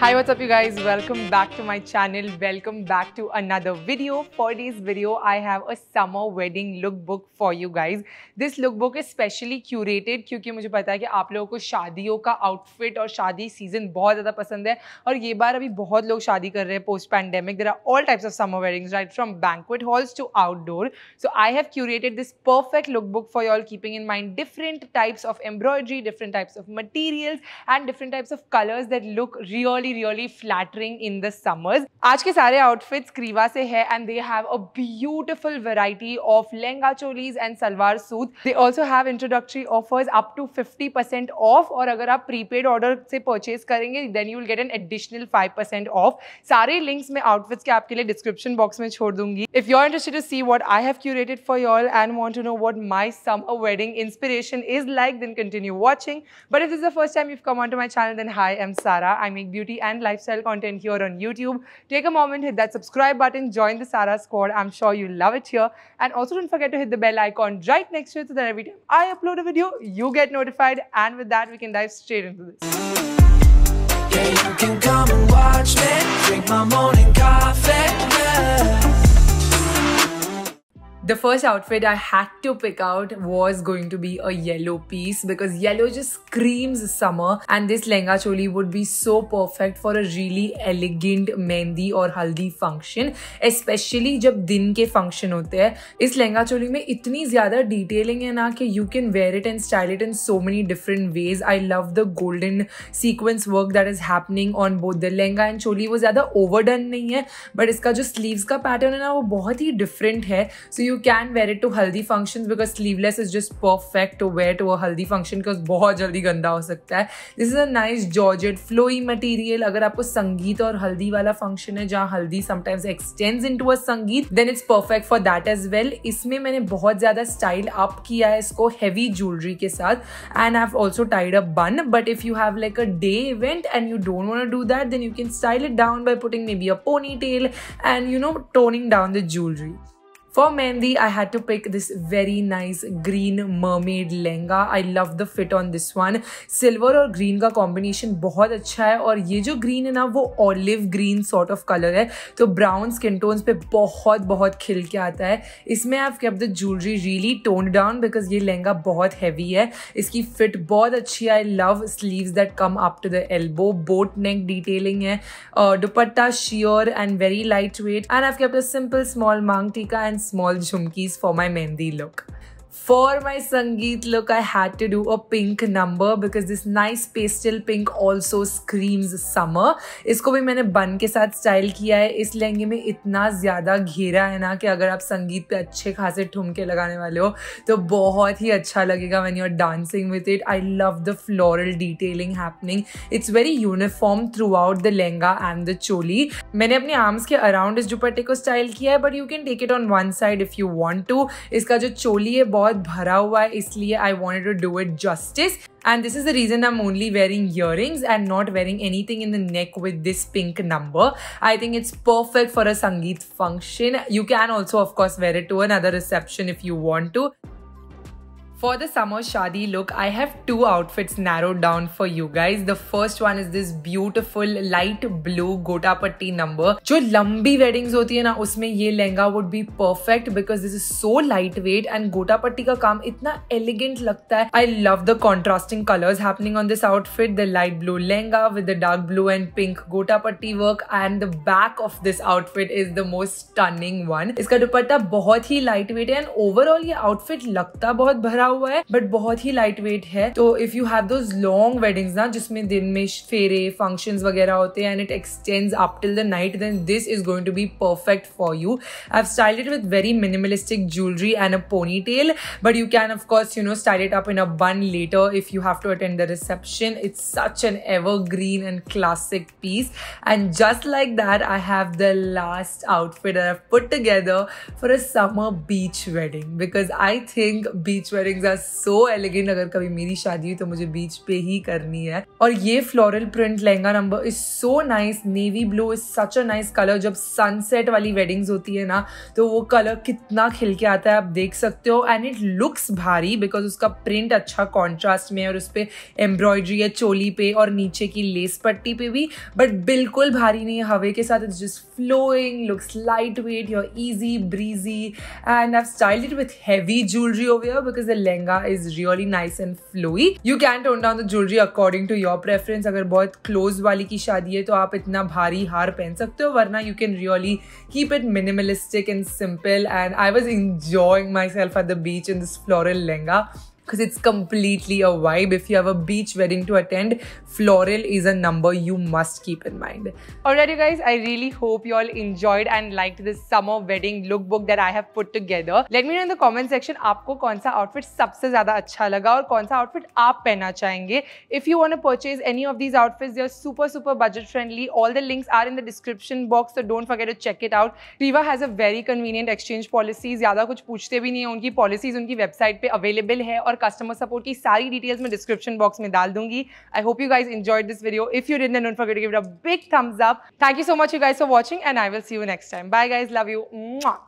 Hi, what's up you guys? Welcome back to my channel. Welcome back to another video. For this video, I have a summer wedding lookbook for you guys. This lookbook is specially curated because I know that you guys like weddings outfit and wedding season very much. And this time, a lot of people are married post-pandemic. There are all types of summer weddings, right? From banquet halls to outdoor. So I have curated this perfect lookbook for you all, keeping in mind different types of embroidery, different types of materials, and different types of colors that look really really, really flattering in the summers. आज के outfits Kriva से है and they have a beautiful variety of lehenga cholis and salwar suits. They also have introductory offers up to 50% off और अगर आप prepaid order से purchase करेंगे then you will get an additional 5% off. सारे links मैं outfits के आपके लिए description box में छोड़ If you're interested to see what I have curated for y'all and want to know what my summer wedding inspiration is like, then continue watching. But if this is the first time you've come onto my channel, then hi, I'm Sarah. I make beauty and lifestyle content here on YouTube. Take a moment, hit that subscribe button, join the Sara squad. I'm sure you will love it here. And also don't forget to hit the bell icon right next to it so that every time I upload a video, you get notified. And with that, we can dive straight into this. Yeah, the first outfit I had to pick out was going to be a yellow piece because yellow just screams summer and this lehenga choli would be so perfect for a really elegant mehndi और हल्दी function specially जब दिन के function होते हैं इस लहंगा चोली में इतनी ज़्यादा डिटेलिंग है ना कि you can wear it and style it in so many different ways I love the golden sequence work that is happening on both the lehenga and choli वो ज़्यादा ओवरडन नहीं है बट इसका जो स्लीव्स का पैटर्न है ना वो बहुत ही डिफरेंट है so you you can wear it to haldi function because sleeveless is just perfect to wear to a haldi function because बहुत जल्दी गंदा हो सकता है this is a nice georgette flowy material अगर आपको संगीत और हल्दी वाला फंक्शन है जहाँ हल्दी sometimes in to a sangeet then it's perfect for that as well इसमें मैंने बहुत ज्यादा स्टाइल अप किया है इसको हैवी ज्वेलरी के साथ and I also tied a bun but if you have like a day event and you don't want do that then you can style it down by putting maybe a ponytail and you know toning down the jewellery For mehndi, I had to pick this very nice green mermaid lehenga. I love the fit on this one. Silver और green का combination बहुत अच्छा है और ये जो green है ना वो olive green sort of color है तो brown skin tones पे बहुत बहुत खिल के आता है इसमें आप keep the jewellery really tone down because ये लहंगा बहुत हैवी है इसकी फिट बहुत अच्छी है I love sleeve that come up to the elbow boat neck detailing है uh, dupatta sure and very light weight and आप keep the simple small maang tikka and small jhumkis for my mehndi look. For my Sangeet look, I had to do a pink number because this nice pastel pink also screams summer. इसको भी मैंने बन के साथ style किया है इस लहंगे में इतना ज्यादा घेरा है ना कि अगर आप संगीत पे अच्छे खासे ठुमके लगाने वाले हो तो बहुत ही अच्छा लगेगा when you are dancing with it I love the floral detailing happening it's very uniform throughout the lehenga and the choli मैंने अपने आर्म्स के अराउंड इस दुपट्टे को स्टाइल किया है but you can take it on one side if you want to इसका जो चोली है बहुत बहुत भरा हुआ है इसलिए I want to do it justice and this is the reason I am only wearing ear and not wearing anything in the neck with this pink number I think it's perfect for a sangeet function you can also of course wear it to another reception if you want to for the summer shadi look, I have two outfits narrowed down for you guys. The first one is this beautiful light blue gota patti number. जो लंबी weddings होती है would be perfect because this is so lightweight and gota patti का काम इतना elegant लगता I love the contrasting colors happening on this outfit. The light blue lenga with the dark blue and pink gota patti work and the back of this outfit is the most stunning one. इसका dupatta बहुत ही lightweight and overall ये outfit लगता बहुत भरा हुआ है but बहुत ही light weight है तो if you have those long weddings ना जिसमें दिन में फेरे फंक्शन वगैरह होते हैं and it extends up till the night then this is going to be perfect for you I styled it with very minimalistic jewellery and a ponytail but you can of course you know style it up in a bun later if you have to attend the reception it's such an evergreen and classic piece. And just like that, I have the last outfit that I've put together for a summer beach wedding because I think beach weddings things are so elegant अगर कभी मेरी शादी हुई तो मुझे बीच पे ही करनी है और ये floral print lehenga number is so nice navy blue is such a nice colour जब सनसेट वाली वेडिंग्स होती है ना तो वो कलर कितना खिल के आता है आप देख सकते हो एंड इट लुक्स भारी बिकॉज उसका प्रिंट अच्छा कॉन्ट्रास्ट में है और उस पर एम्ब्रॉयडरी है चोली पे और नीचे की लेस पट्टी पे भी बट बिल्कुल भारी नहीं है हवे के साथ it's just flowing looks light weight your easy breezy and I style it with heavy jewellery over because the lehenga is really nice and flowy. You can tone down the jewelry according to your preference. अगर बहुत close वाली की शादी है तो आप इतना भारी हार पहन सकते हो वरना you can really keep it minimalistic and simple. And I was enjoying myself at the beach in this floral lehenga because it's completely a vibe. If you have a beach wedding to attend, floral is a number you must keep in mind. Alright you guys, I really hope you all enjoyed and liked this summer wedding lookbook that I have put together. Let me know in the comment section, aapko konsa outfit sabse zyada acha laga aur konsa outfit aap pehna chahenge. If you want to purchase any of these outfits, they are super super budget friendly. All the links are in the description box, so don't forget to check it out. Riva has a very convenient exchange policy. Zyada kuch poochte bhi nahi hai. Unki policies unki website pe available hai aur customer support की सारी details मैं description box में डाल दूंगी I hope you guys enjoy this video if you didn't don't forget to give it a big thumbs up thank you so much you guys for watching and I will see you next time bye guys love you